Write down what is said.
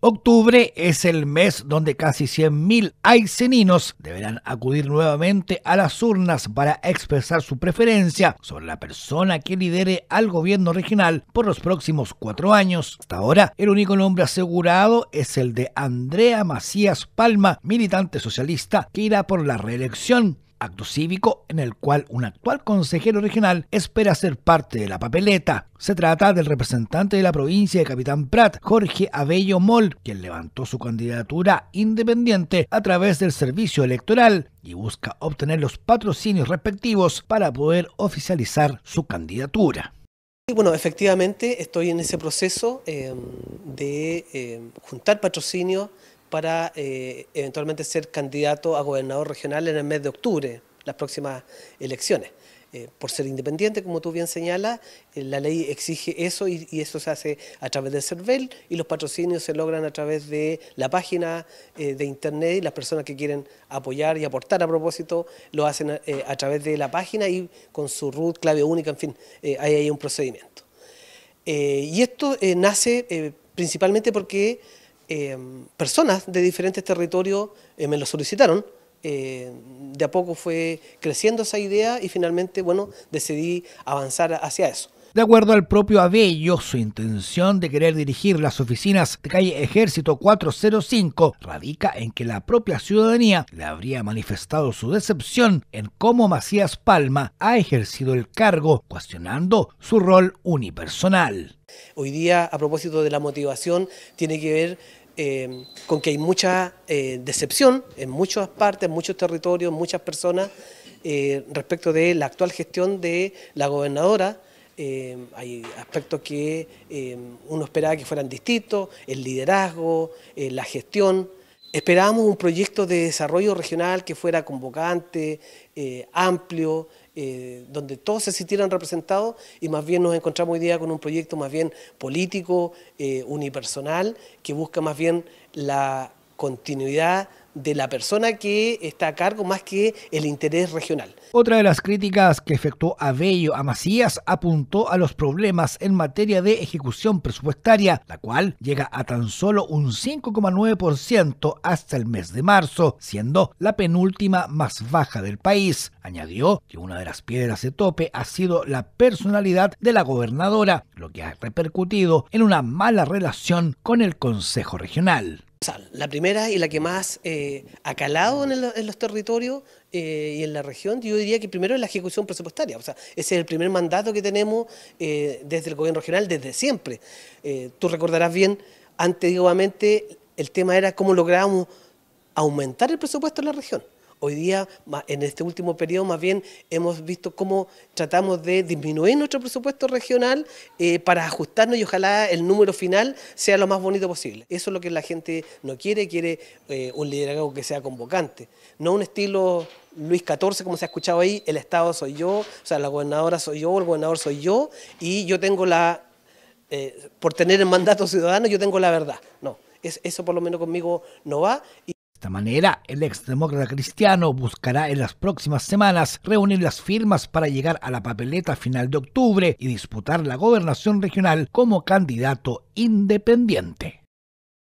Octubre es el mes donde casi 100.000 aiceninos deberán acudir nuevamente a las urnas para expresar su preferencia sobre la persona que lidere al gobierno regional por los próximos cuatro años. Hasta ahora, el único nombre asegurado es el de Andrea Macías Palma, militante socialista, que irá por la reelección acto cívico en el cual un actual consejero regional espera ser parte de la papeleta. Se trata del representante de la provincia de Capitán Prat, Jorge Abello Moll, quien levantó su candidatura independiente a través del servicio electoral y busca obtener los patrocinios respectivos para poder oficializar su candidatura. Y bueno, efectivamente estoy en ese proceso eh, de eh, juntar patrocinios para eh, eventualmente ser candidato a gobernador regional en el mes de octubre, las próximas elecciones. Eh, por ser independiente, como tú bien señalas, eh, la ley exige eso y, eso se hace a través del CERVEL y los patrocinios se logran a través de la página de internet y las personas que quieren apoyar y aportar a propósito lo hacen a, a través de la página y con su root, clave única, en fin, hay ahí un procedimiento. y esto nace principalmente porque Em, personas de diferentes territorios eh, me lo solicitaron. Eh, de a poco fue creciendo esa idea y finalmente, bueno, decidí avanzar hacia eso. De acuerdo al propio Abello, su intención de querer dirigir las oficinas de calle Ejército 405 radica en que la propia ciudadanía le habría manifestado su decepción en cómo Macías Palma ha ejercido el cargo, cuestionando su rol unipersonal. Hoy día, a propósito de la motivación, tiene que ver eh, con que hay mucha eh, decepción en muchas partes, en muchos territorios, muchas personas eh, respecto de la actual gestión de la gobernadora Em, hay aspectos que em, uno esperaba que fueran distintos, el liderazgo, eh, la gestión. Esperábamos un proyecto de desarrollo regional que fuera convocante, eh, amplio, eh, donde todos se sintieran representados y más bien nos encontramos hoy día con un proyecto más bien político, unipersonal, que busca más bien la continuidad de la persona que está a cargo más que el interés regional. Otra de las críticas que efectuó Abello a Macías apuntó a los problemas en materia de ejecución presupuestaria, la cual llega a tan solo un 5,9% hasta el mes de marzo, siendo la penúltima más baja del país. Añadió que una de las piedras de tope ha sido la personalidad de la gobernadora, lo que ha repercutido en una mala relación con el Consejo Regional. La primera y la que más eh, ha calado en, los territorios eh, y en la región, yo diría que primero es la ejecución presupuestaria. O sea, ese es el primer mandato que tenemos eh, desde el gobierno regional, desde siempre. tú recordarás bien, antiguamente el tema era cómo lográbamos aumentar el presupuesto en la región. Hoy día, en este último periodo, más bien hemos visto cómo tratamos de disminuir nuestro presupuesto regional eh, para ajustarnos y ojalá el número final sea lo más bonito posible. Eso es lo que la gente no quiere, quiere eh, un liderazgo que sea convocante, no un estilo Luis XIV, como se ha escuchado ahí, el Estado soy yo, o sea, la gobernadora soy yo, el gobernador soy yo, y yo tengo la, eh, por tener el mandato ciudadano, yo tengo la verdad. No, es, eso por lo menos conmigo no va. De esta manera, el exdemócrata cristiano buscará en las próximas semanas reunir las firmas para llegar a la papeleta final de octubre y disputar la gobernación regional como candidato independiente.